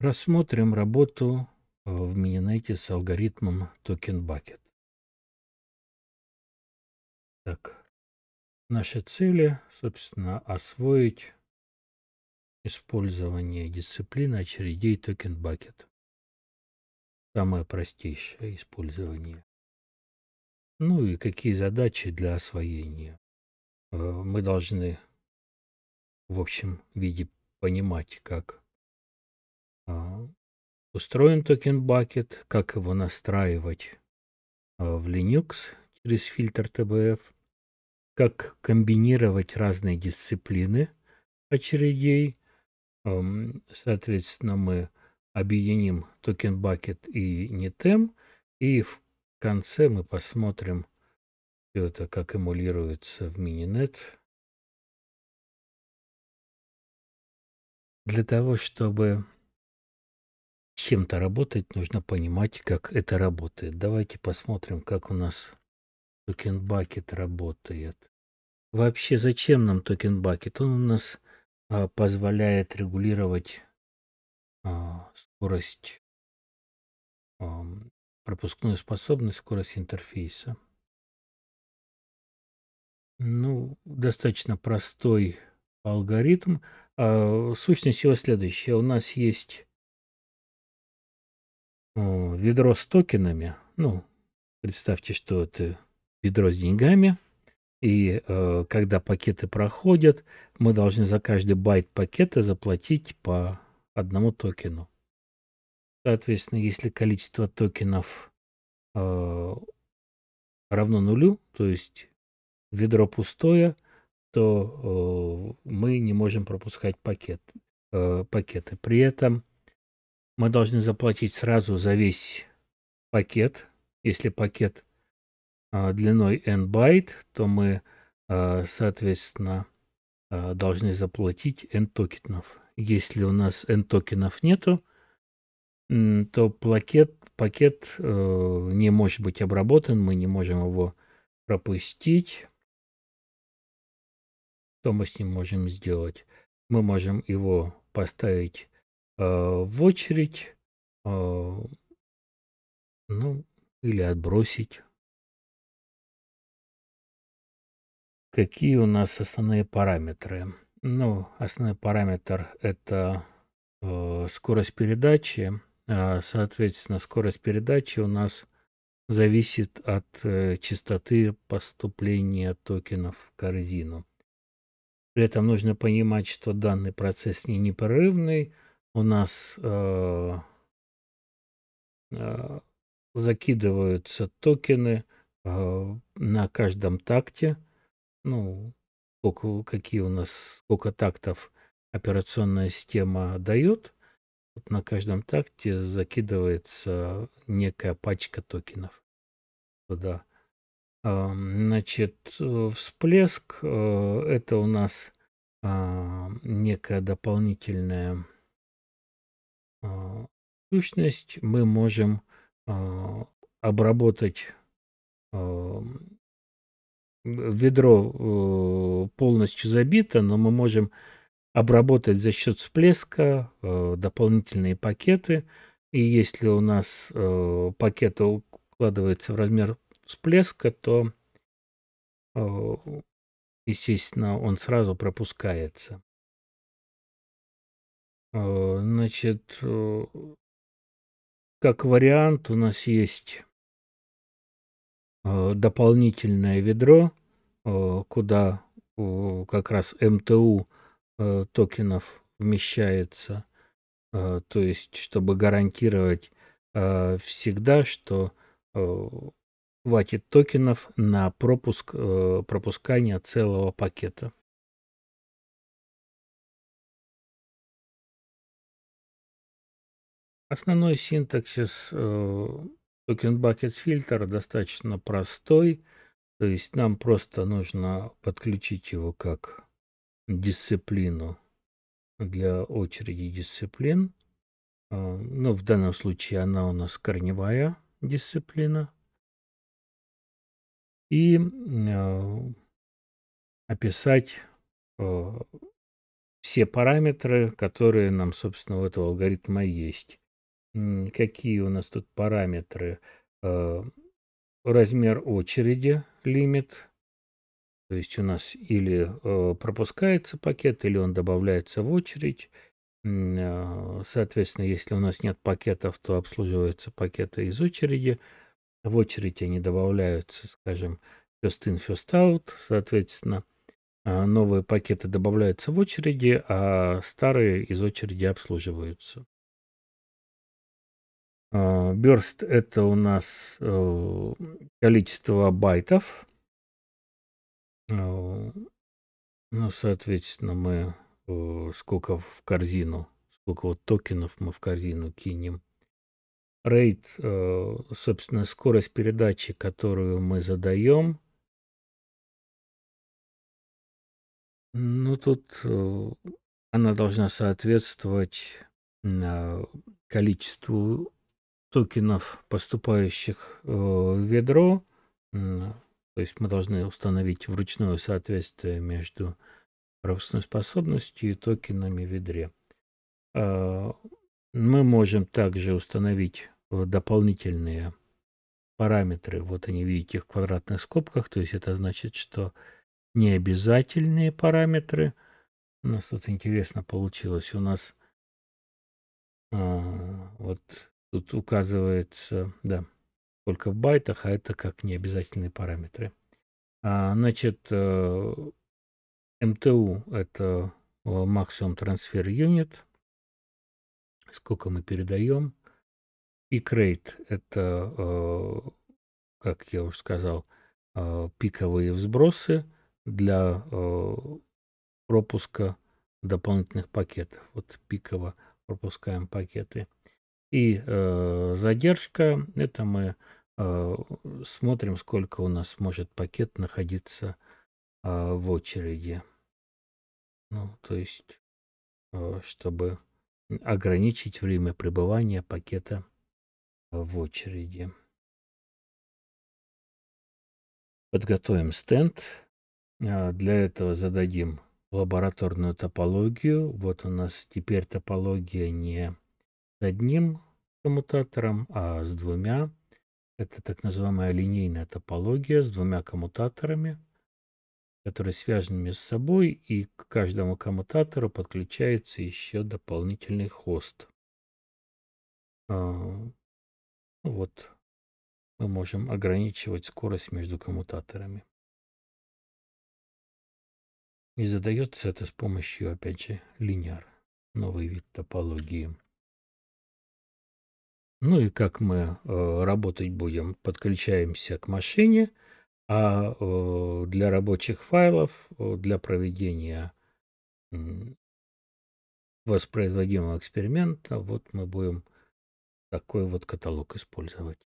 Рассмотрим работу э, в Мининете с алгоритмом Token Bucket. Так, наши цели, собственно, освоить использование дисциплины очередей Token Bucket. Самое простейшее использование. Ну и какие задачи для освоения. Э, мы должны в общем виде понимать, как а, устроен токен бакет, как его настраивать а, в Linux через фильтр TBF, как комбинировать разные дисциплины очередей. Соответственно, мы объединим токен бакет и Netem, и в конце мы посмотрим все это, как эмулируется в мининет. Для того, чтобы чем-то работать, нужно понимать, как это работает. Давайте посмотрим, как у нас токен бакет работает. Вообще, зачем нам токен бакет? Он у нас а, позволяет регулировать а, скорость, а, пропускную способность, скорость интерфейса. Ну, достаточно простой алгоритм. А, сущность его следующая. У нас есть ведро с токенами, ну, представьте, что это ведро с деньгами, и э, когда пакеты проходят, мы должны за каждый байт пакета заплатить по одному токену. Соответственно, если количество токенов э, равно нулю, то есть ведро пустое, то э, мы не можем пропускать пакет, э, пакеты. При этом мы должны заплатить сразу за весь пакет. Если пакет а, длиной n байт, то мы, а, соответственно, а, должны заплатить n токенов. Если у нас n токенов нету, то пакет, пакет э, не может быть обработан, мы не можем его пропустить. Что мы с ним можем сделать? Мы можем его поставить Э, в очередь, э, ну, или отбросить. Какие у нас основные параметры? Ну, основной параметр это э, скорость передачи. А, соответственно, скорость передачи у нас зависит от частоты поступления токенов в корзину. При этом нужно понимать, что данный процесс не непрерывный, у нас э, э, закидываются токены э, на каждом такте. Ну, сколько, какие у нас, сколько тактов операционная система дает. Вот на каждом такте закидывается некая пачка токенов. Туда. А, значит, э, всплеск э, это у нас а, некая дополнительная а, сущность, мы можем а, обработать ведро э, полностью забито, но мы можем обработать за счет всплеска э, дополнительные пакеты. И если у нас э, пакет укладывается в размер всплеска, то, естественно, он сразу пропускается. Э, значит, э, как вариант у нас есть э, дополнительное ведро, куда как раз МТУ токенов вмещается. То есть, чтобы гарантировать всегда, что хватит токенов на пропуск, пропускания целого пакета. Основной синтаксис токен бакет фильтра достаточно простой, то есть нам просто нужно подключить его как дисциплину для очереди дисциплин. А, ну, в данном случае она у нас корневая дисциплина. И а, описать э, все параметры, которые нам, собственно, у этого алгоритма есть какие у нас тут параметры. Э, размер очереди, лимит. То есть у нас или э, пропускается пакет, или он добавляется в очередь. А, соответственно, если у нас нет пакетов, то обслуживаются пакеты из очереди. В очередь они добавляются, скажем, first in, first out. Соответственно, а, новые пакеты добавляются в очереди, а старые из очереди обслуживаются. Берст а, это у нас э, количество байтов. Э, ну, соответственно, мы э, сколько в корзину, сколько вот токенов мы в корзину кинем. Рейд, собственно, скорость передачи, которую мы задаем. Ну, тут она должна соответствовать количеству токенов, поступающих э, в ведро, то есть мы должны установить вручную соответствие между пропускной способностью и токенами в ведре. А, мы можем также установить э, дополнительные параметры. Вот они, видите, в квадратных скобках. То есть это значит, что необязательные параметры. У нас тут интересно получилось. У нас а, вот Тут указывается, да, только в байтах, а это как необязательные параметры. А, значит, э, МТУ – это э, максимум трансфер юнит, сколько мы передаем. И крейт – это, э, как я уже сказал, пиковые взбросы для пропуска дополнительных пакетов. Вот пиково пропускаем пакеты – и э, задержка, это мы э, смотрим, сколько у нас может пакет находиться э, в очереди. Ну, то есть, э, чтобы ограничить время пребывания пакета в очереди. Подготовим стенд. Э, для этого зададим лабораторную топологию. Вот у нас теперь топология не с одним коммутатором, а с двумя. Это так называемая линейная топология с двумя коммутаторами, которые связаны между собой, и к каждому коммутатору подключается еще дополнительный хост. А, ну вот мы можем ограничивать скорость между коммутаторами. И задается это с помощью, опять же, линяр, новый вид топологии. Ну и как мы э, работать будем? Подключаемся к машине, а э, для рабочих файлов, э, для проведения э, воспроизводимого эксперимента, вот мы будем такой вот каталог использовать.